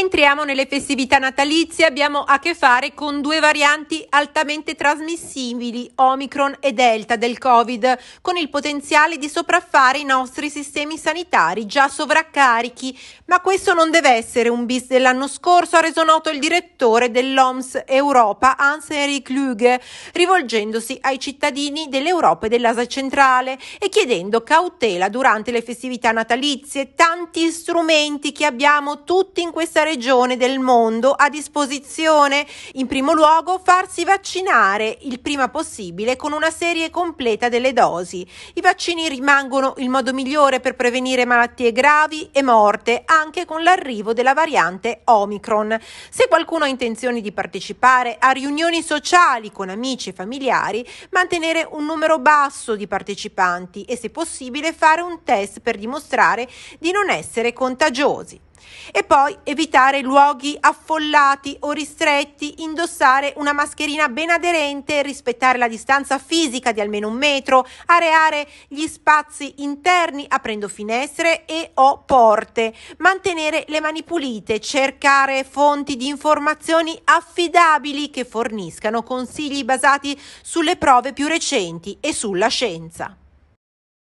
Entriamo nelle festività natalizie, abbiamo a che fare con due varianti altamente trasmissibili, Omicron e Delta del Covid, con il potenziale di sopraffare i nostri sistemi sanitari già sovraccarichi, ma questo non deve essere un bis dell'anno scorso, ha reso noto il direttore dell'OMS Europa, hans erik Lüge, rivolgendosi ai cittadini dell'Europa e dell'Asia centrale e chiedendo cautela durante le festività natalizie, tanti strumenti che abbiamo tutti in questa regione regione del mondo a disposizione. In primo luogo farsi vaccinare il prima possibile con una serie completa delle dosi. I vaccini rimangono il modo migliore per prevenire malattie gravi e morte anche con l'arrivo della variante Omicron. Se qualcuno ha intenzione di partecipare a riunioni sociali con amici e familiari, mantenere un numero basso di partecipanti e se possibile fare un test per dimostrare di non essere contagiosi. E poi evitare luoghi affollati o ristretti, indossare una mascherina ben aderente, rispettare la distanza fisica di almeno un metro, areare gli spazi interni aprendo finestre e o porte, mantenere le mani pulite, cercare fonti di informazioni affidabili che forniscano consigli basati sulle prove più recenti e sulla scienza.